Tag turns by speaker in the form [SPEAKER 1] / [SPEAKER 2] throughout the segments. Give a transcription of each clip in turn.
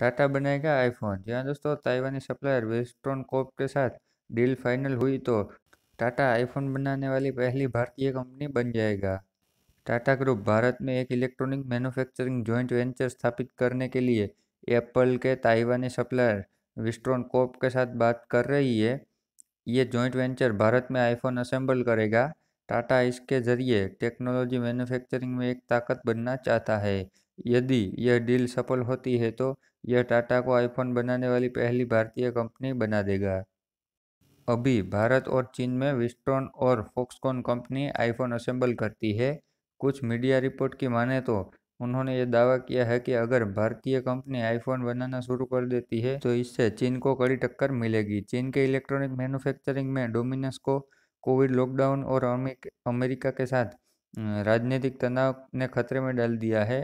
[SPEAKER 1] टाटा बनाएगा आईफोन जी हाँ दोस्तों ताइवानी सप्लायर वेस्ट्रॉन कॉप के साथ डील फाइनल हुई तो टाटा आईफोन बनाने वाली पहली भारतीय कंपनी बन जाएगा टाटा ग्रुप भारत में एक इलेक्ट्रॉनिक मैन्युफैक्चरिंग जॉइंट वेंचर स्थापित करने के लिए एप्पल के ताइवानी सप्लायर विस्ट्रॉन कोप के साथ बात कर रही है ये जॉइंट वेंचर भारत में आईफोन असेंबल करेगा टाटा इसके ज़रिए टेक्नोलॉजी मैन्युफैक्चरिंग में एक ताकत बनना चाहता है यदि यह डील सफल होती है तो यह टाटा को आईफोन बनाने वाली पहली भारतीय कंपनी बना देगा अभी भारत और चीन में विस्टोन और फोक्सकॉन कंपनी आईफोन असेंबल करती है कुछ मीडिया रिपोर्ट की माने तो उन्होंने ये दावा किया है कि अगर भारतीय कंपनी आईफोन बनाना शुरू कर देती है तो इससे चीन को कड़ी टक्कर मिलेगी चीन के इलेक्ट्रॉनिक मैन्युफैक्चरिंग में डोमिनस को कोविड लॉकडाउन और अमेरिका के साथ राजनीतिक तनाव ने खतरे में डाल दिया है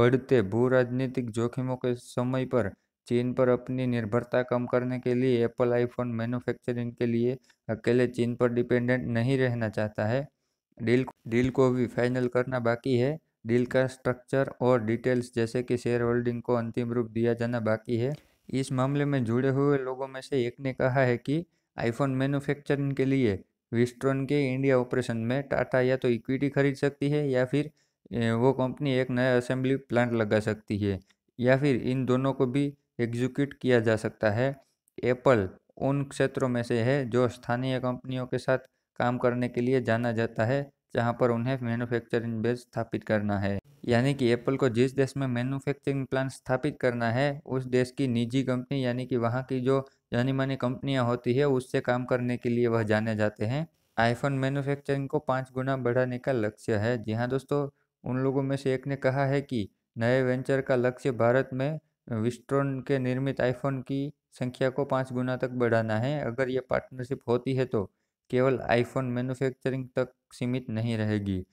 [SPEAKER 1] बढ़ते भू राजनीतिक जोखिमों के समय पर चीन पर अपनी निर्भरता कम करने के लिए एप्पल आईफोन मैन्युफैक्चरिंग के लिए अकेले चीन पर डिपेंडेंट नहीं रहना चाहता है डील डील को भी फाइनल करना बाकी है डील का स्ट्रक्चर और डिटेल्स जैसे कि शेयर होल्डिंग को अंतिम रूप दिया जाना बाकी है इस मामले में जुड़े हुए लोगों में से एक ने कहा है कि आईफोन मैन्युफैक्चरिंग के लिए विस्ट्रॉन के इंडिया ऑपरेशन में टाटा या तो इक्विटी खरीद सकती है या फिर वो कंपनी एक नया असेंबली प्लांट लगा सकती है या फिर इन दोनों को भी एग्जीक्यूट किया जा सकता है एप्पल उन क्षेत्रों में से है जो स्थानीय कंपनियों के साथ काम करने के लिए जाना जाता है जहां पर उन्हें मैन्युफैक्चरिंग बेस स्थापित करना है यानी कि एप्पल को जिस देश में मैन्युफैक्चरिंग प्लांट स्थापित करना है उस देश की निजी कंपनी यानी कि वहाँ की जो जानी मानी कंपनियाँ होती है उससे काम करने के लिए वह जाने जाते हैं आईफोन मैन्युफैक्चरिंग को पाँच गुना बढ़ाने का लक्ष्य है जी हाँ दोस्तों उन लोगों में से एक ने कहा है कि नए वेंचर का लक्ष्य भारत में विस्ट्रॉन के निर्मित आईफोन की संख्या को पाँच गुना तक बढ़ाना है अगर ये पार्टनरशिप होती है तो केवल आईफोन मैन्युफैक्चरिंग तक सीमित नहीं रहेगी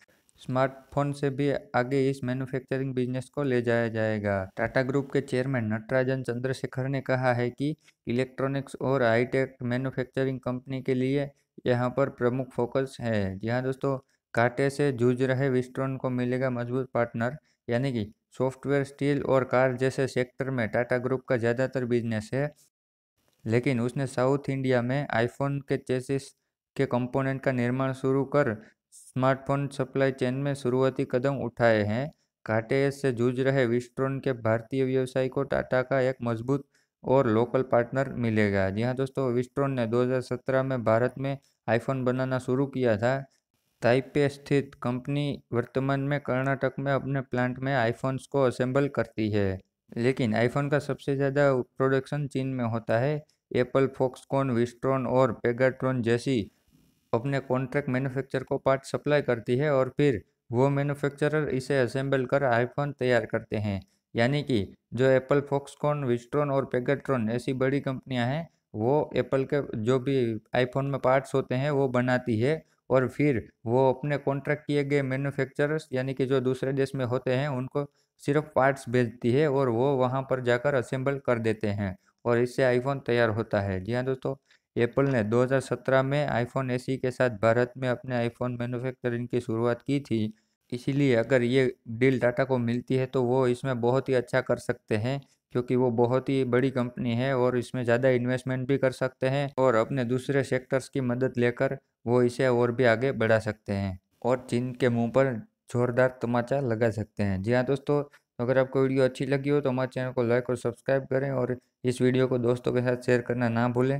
[SPEAKER 1] स्मार्टफोन से भी आगे इस मैन्युफैक्चरिंग बिजनेस को ले जाया जाएगा टाटा ग्रुप के चेयरमैन नटराजन चंद्रशेखर ने कहा है कि इलेक्ट्रॉनिक्स और हाईटेक मैन्युफैक्चरिंग कंपनी के लिए यहाँ पर प्रमुख फोकस है जी हाँ दोस्तों काटे से जूझ रहे विस्ट्रॉन को मिलेगा मजबूत पार्टनर यानी कि सॉफ्टवेयर स्टील और कार जैसे सेक्टर में टाटा ग्रुप का ज़्यादातर बिजनेस है लेकिन उसने साउथ इंडिया में आईफोन के चेसिस के कंपोनेंट का निर्माण शुरू कर स्मार्टफोन सप्लाई चेन में शुरुआती कदम उठाए हैं घाटे से जूझ रहे विस्ट्रॉन के भारतीय व्यवसाय को टाटा का एक मजबूत और लोकल पार्टनर मिलेगा जी हाँ दोस्तों विस्ट्रॉन ने 2017 में भारत में आईफोन बनाना शुरू किया था ताइपे स्थित कंपनी वर्तमान में कर्नाटक में अपने प्लांट में आईफोन्स को असेंबल करती है लेकिन आईफोन का सबसे ज़्यादा प्रोडक्शन चीन में होता है एप्पल फोक्सकॉन विस्ट्रॉन और पेगाट्रॉन जैसी अपने कॉन्ट्रैक्ट मैन्युफैक्चर को पार्ट सप्लाई करती है और फिर वो मैन्युफैक्चरर इसे असेंबल कर आईफोन तैयार करते हैं यानी कि जो एप्पल फोक्सकॉन विस्ट्रॉन और पेगाट्रॉन ऐसी बड़ी कंपनियां हैं वो एप्पल के जो भी आईफोन में पार्ट्स होते हैं वो बनाती है और फिर वो अपने कॉन्ट्रैक्ट किए गए मैन्युफैक्चरर्स यानी कि जो दूसरे देश में होते हैं उनको सिर्फ पार्ट्स भेजती है और वो वहाँ पर जाकर असेंबल कर देते हैं और इससे आईफोन तैयार होता है जी हाँ दोस्तों एप्पल ने 2017 में आईफोन ए के साथ भारत में अपने आईफोन मैन्युफैक्चरिंग की शुरुआत की थी इसीलिए अगर ये डील टाटा को मिलती है तो वो इसमें बहुत ही अच्छा कर सकते हैं क्योंकि वो बहुत ही बड़ी कंपनी है और इसमें ज़्यादा इन्वेस्टमेंट भी कर सकते हैं और अपने दूसरे सेक्टर्स की मदद लेकर वो इसे और भी आगे बढ़ा सकते हैं और चीन के मुंह पर जोरदार तमाचा लगा सकते हैं जी हाँ दोस्तों अगर आपको वीडियो अच्छी लगी हो तो हमारे चैनल को लाइक और सब्सक्राइब करें और इस वीडियो को दोस्तों के साथ शेयर करना ना भूलें